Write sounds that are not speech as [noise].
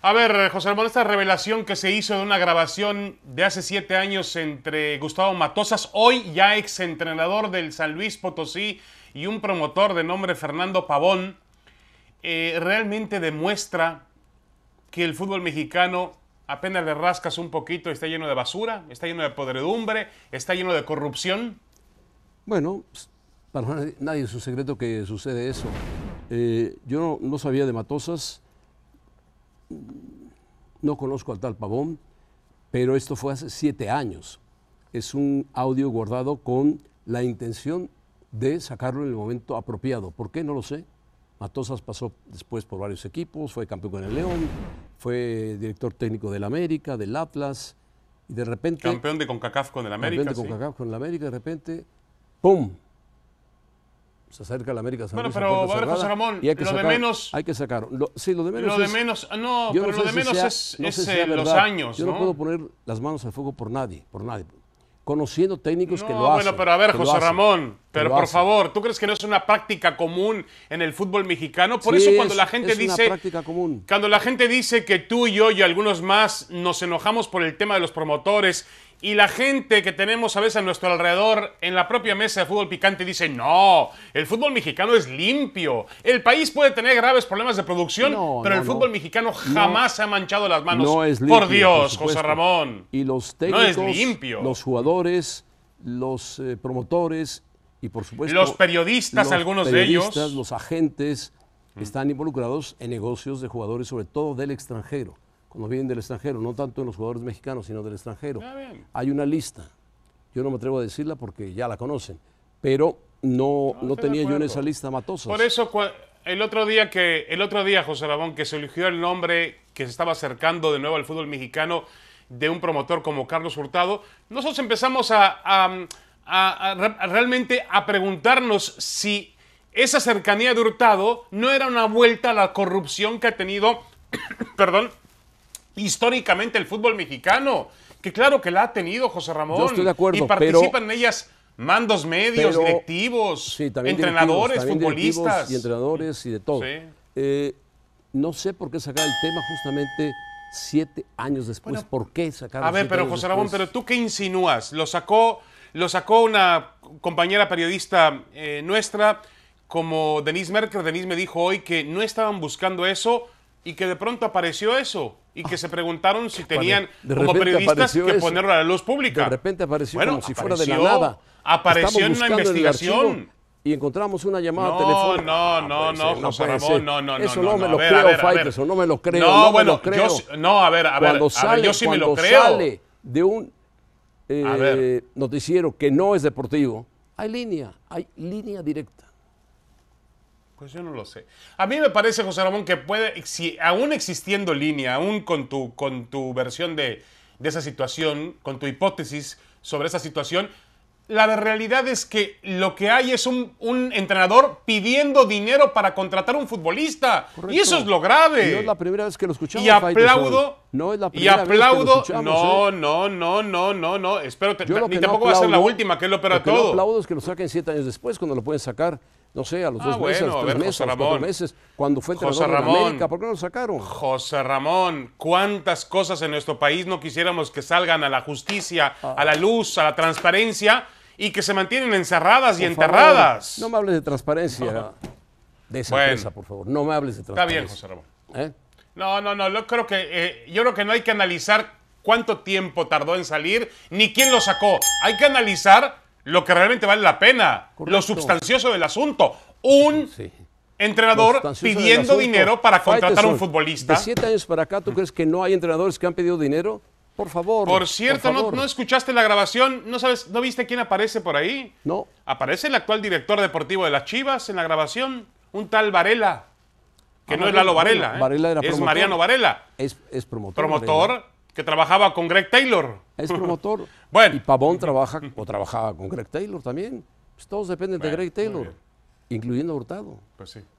A ver, José Ramón, esta revelación que se hizo de una grabación de hace siete años entre Gustavo Matosas, hoy ya exentrenador del San Luis Potosí y un promotor de nombre Fernando Pavón, eh, realmente demuestra que el fútbol mexicano apenas le rascas un poquito, está lleno de basura, está lleno de podredumbre, está lleno de corrupción. Bueno, pues, para nadie es un secreto que sucede eso. Eh, yo no, no sabía de Matosas no conozco al tal Pavón, pero esto fue hace siete años. Es un audio guardado con la intención de sacarlo en el momento apropiado. ¿Por qué? No lo sé. Matosas pasó después por varios equipos, fue campeón con el León, fue director técnico del América, del Atlas, y de repente... Campeón de CONCACAF con el América. Campeón de CONCACAF con el América, de repente, ¡pum! se acerca la América Bueno, pero a ver, José Ramón, lo de menos. Hay que sacar. sí, lo de menos. Lo de menos. Ah, no, pero lo de menos es, los años. Yo ¿no? puedo poner las manos al fuego por nadie, por nadie. Conociendo técnicos que lo hacen. hacen. Bueno, pero a ver, José Ramón, pero por favor, ¿tú crees que no es una práctica común en el fútbol mexicano? Por eso cuando la gente es dice. Una práctica común. Cuando la gente dice que tú y yo y algunos más nos enojamos por el tema de los promotores y la gente que tenemos a veces a nuestro alrededor en la propia mesa de fútbol picante dice, no, el fútbol mexicano es limpio, el país puede tener graves problemas de producción, pero el fútbol mexicano jamás se ha manchado las manos. Es limpio, por Dios, José Ramón. Y los técnicos, los jugadores, los eh, promotores y por supuesto los periodistas, algunos de ellos, los agentes, mm. están involucrados en negocios de jugadores, sobre todo del extranjero cuando vienen del extranjero, no tanto en los jugadores mexicanos, sino del extranjero. Ah, Hay una lista. Yo no me atrevo a decirla porque ya la conocen, pero no, tenía yo en esa lista Matosas. Por eso el otro día que el otro día José Rabón que se eligió el nombre que se estaba acercando de nuevo al fútbol mexicano de un promotor como Carlos Hurtado, nosotros empezamos a realmente a preguntarnos si esa cercanía de Hurtado no era una vuelta a la corrupción que ha tenido, [coughs] perdón, históricamente el fútbol mexicano. Que claro que la ha tenido José Ramón. estoy de acuerdo. Y participan en ellas mandos medios, directivos, entrenadores, futbolistas. y entrenadores y de todo. Eh, no sé por qué sacar el tema justamente siete años después. ¿Por qué sacar A ver, pero José Ramón, pero tú qué insinúas? Lo sacó, lo sacó una compañera periodista eh, nuestra como Denise Merkel. Denise me dijo hoy que no estaban buscando eso y que de pronto apareció eso y que se preguntaron si tenían como periodistas que ponerlo a la luz pública. De repente apareció como si fuera de la nada. Apareció en una investigación. y encontramos una llamada telefónica. No, no, no, no, José Ramón, no, no, no. Eso no, me lo creo, no me lo creo. No, bueno, creo. Yo, no, a ver, a ver, cuando sale, yo sí me lo creo. sale de un eh, noticiero que no es deportivo, hay línea, hay línea directa. Pues yo no lo sé. A mí me parece, José Ramón, que puede, si, aún existiendo línea, aún con tu, con tu versión de, esa situación, con tu hipótesis sobre esa situación, la realidad es que lo que hay es un, entrenador pidiendo dinero para contratar un futbolista. Y eso es lo grave. no es la primera vez que lo escuchamos. Y aplaudo. No es la primera y aplaudo, No, ¿eh? no, no, no, no, no. Espero, ni tampoco va a ser la última, que es lo peor todo. que aplaudo es que lo saquen siete años después, cuando lo pueden sacar no sé, a los ah, dos meses, a tres meses, cuando fue José Ramón, América, ¿por qué no lo sacaron? José Ramón, cuántas cosas en nuestro país no quisiéramos que salgan a la justicia, ah. a la luz, a la transparencia y que se mantienen encerradas y enterradas. no me hables de transparencia, de esa por favor. No me hables de transparencia. Está bien, José Ramón. ¿Eh? No, no, no. creo que eh, yo creo que no hay que analizar cuánto tiempo tardó en salir ni quién lo sacó. Hay que analizar lo que realmente vale la pena, lo sustancioso del asunto. Un entrenador pidiendo dinero para contratar a un futbolista. De siete años para acá, ¿tú crees que no hay entrenadores que han pedido dinero? Por favor. Por cierto, No, escuchaste la grabación? ¿No sabes, no viste quién aparece por ahí? No. Aparece el actual director deportivo de las Chivas en la grabación, un tal Varela, que ah, no es Lalo Varela. ¿eh? Varela, es Mariano Varela. Es, promotor. Promotor que trabajaba con Greg Taylor. Es promotor. [laughs] bueno. Y Pavón trabaja o trabajaba con Greg Taylor también. Pues todos dependen de Greg Taylor, incluyendo Hurtado. Pues sí.